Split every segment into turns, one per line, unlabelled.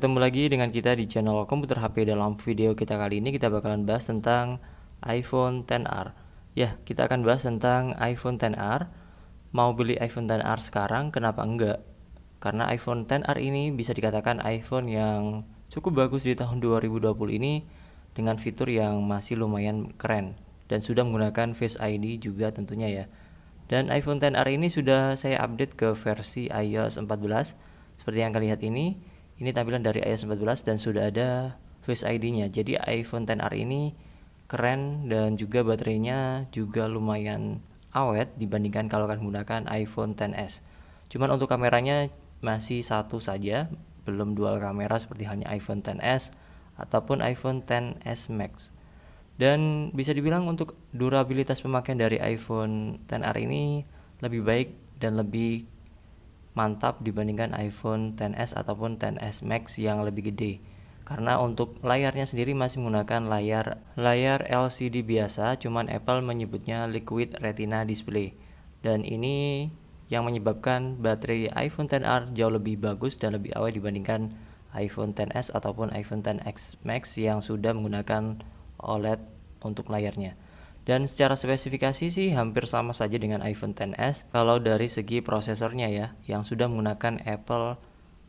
Ketemu lagi dengan kita di channel Komputer HP dalam video kita kali ini kita bakalan bahas tentang iPhone 10R. Ya, kita akan bahas tentang iPhone 10R. Mau beli iPhone 10R sekarang kenapa enggak? Karena iPhone 10R ini bisa dikatakan iPhone yang cukup bagus di tahun 2020 ini dengan fitur yang masih lumayan keren dan sudah menggunakan Face ID juga tentunya ya. Dan iPhone 10R ini sudah saya update ke versi iOS 14 seperti yang kalian lihat ini ini tampilan dari iOS 14 dan sudah ada Face ID-nya. Jadi iPhone XR ini keren dan juga baterainya juga lumayan awet dibandingkan kalau akan menggunakan iPhone XS. Cuman untuk kameranya masih satu saja, belum dual kamera seperti halnya iPhone XS ataupun iPhone XS Max. Dan bisa dibilang untuk durabilitas pemakaian dari iPhone XR ini lebih baik dan lebih mantap dibandingkan iPhone XS ataupun XS Max yang lebih gede karena untuk layarnya sendiri masih menggunakan layar layar LCD biasa cuman Apple menyebutnya liquid retina display dan ini yang menyebabkan baterai iPhone XR jauh lebih bagus dan lebih awet dibandingkan iPhone XS ataupun iPhone XS Max yang sudah menggunakan OLED untuk layarnya. Dan secara spesifikasi sih hampir sama saja dengan iPhone XS kalau dari segi prosesornya ya, yang sudah menggunakan Apple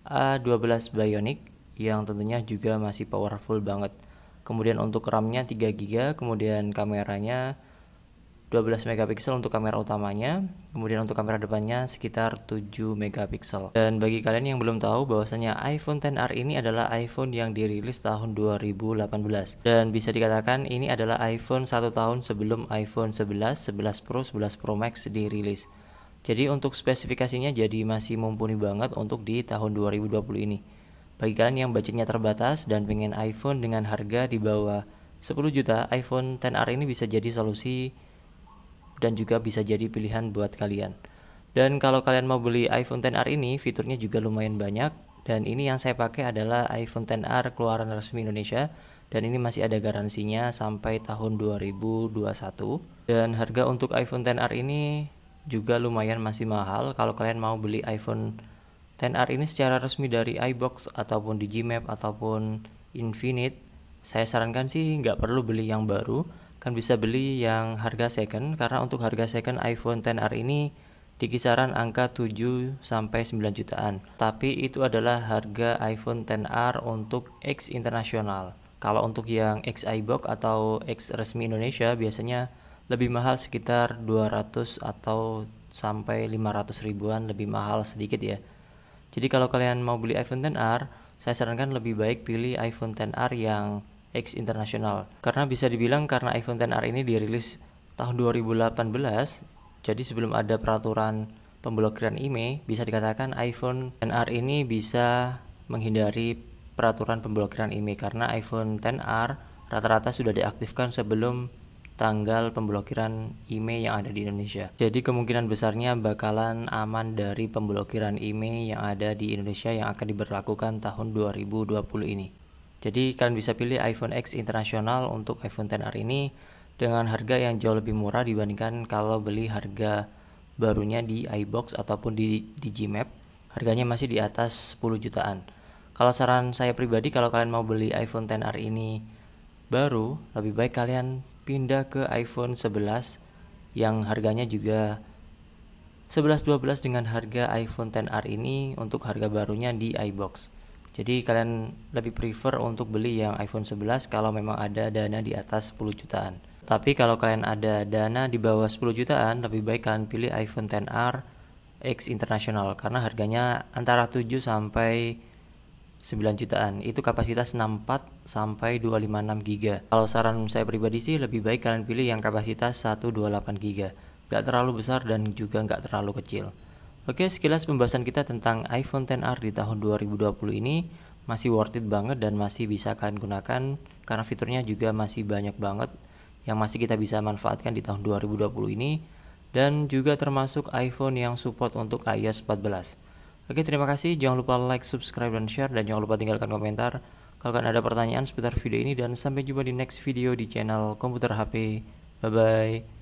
A12 Bionic yang tentunya juga masih powerful banget. Kemudian untuk RAM-nya 3GB, kemudian kameranya 12 megapiksel untuk kamera utamanya, kemudian untuk kamera depannya sekitar 7 megapiksel. Dan bagi kalian yang belum tahu bahwasanya iPhone XR ini adalah iPhone yang dirilis tahun 2018 dan bisa dikatakan ini adalah iPhone 1 tahun sebelum iPhone 11, 11 Pro, 11 Pro Max dirilis. Jadi untuk spesifikasinya jadi masih mumpuni banget untuk di tahun 2020 ini. Bagi kalian yang budgetnya terbatas dan pengen iPhone dengan harga di bawah 10 juta, iPhone XR ini bisa jadi solusi dan juga bisa jadi pilihan buat kalian. Dan kalau kalian mau beli iPhone XR ini, fiturnya juga lumayan banyak. Dan ini yang saya pakai adalah iPhone XR keluaran resmi Indonesia dan ini masih ada garansinya sampai tahun 2021. Dan harga untuk iPhone XR ini juga lumayan masih mahal kalau kalian mau beli iPhone XR ini secara resmi dari iBox ataupun Digimap ataupun Infinite. Saya sarankan sih nggak perlu beli yang baru kan bisa beli yang harga second karena untuk harga second iPhone 10R ini di kisaran angka 7 sampai 9 jutaan. Tapi itu adalah harga iPhone 10R untuk X internasional. Kalau untuk yang X iBox atau X resmi Indonesia biasanya lebih mahal sekitar 200 atau sampai 500 ribuan lebih mahal sedikit ya. Jadi kalau kalian mau beli iPhone 10R, saya sarankan lebih baik pilih iPhone 10R yang X International. Karena bisa dibilang karena iPhone XR ini dirilis tahun 2018, jadi sebelum ada peraturan pemblokiran IMEI, e, bisa dikatakan iPhone XR ini bisa menghindari peraturan pemblokiran IMEI e, karena iPhone XR rata-rata sudah diaktifkan sebelum tanggal pemblokiran IMEI e yang ada di Indonesia. Jadi kemungkinan besarnya bakalan aman dari pemblokiran IMEI yang ada di Indonesia yang akan diberlakukan tahun 2020 ini. Jadi kalian bisa pilih iPhone X internasional untuk iPhone XR ini dengan harga yang jauh lebih murah dibandingkan kalau beli harga barunya di iBox ataupun di Digimap. Harganya masih di atas 10 jutaan. Kalau saran saya pribadi kalau kalian mau beli iPhone XR ini baru, lebih baik kalian pindah ke iPhone 11 yang harganya juga 11-12 dengan harga iPhone XR ini untuk harga barunya di iBox. Jadi kalian lebih prefer untuk beli yang iPhone 11 kalau memang ada dana di atas 10 jutaan. Tapi kalau kalian ada dana di bawah 10 jutaan, lebih baik kalian pilih iPhone 10R X International karena harganya antara 7 sampai 9 jutaan. Itu kapasitas 64 sampai 256 GB. Kalau saran saya pribadi sih lebih baik kalian pilih yang kapasitas 128 GB. Gak terlalu besar dan juga gak terlalu kecil. Oke, sekilas pembahasan kita tentang iPhone XR di tahun 2020 ini masih worth it banget dan masih bisa kalian gunakan karena fiturnya juga masih banyak banget yang masih kita bisa manfaatkan di tahun 2020 ini dan juga termasuk iPhone yang support untuk iOS 14. Oke, terima kasih. Jangan lupa like, subscribe, dan share dan jangan lupa tinggalkan komentar kalau kalian ada pertanyaan seputar video ini dan sampai jumpa di next video di channel Komputer HP. Bye bye.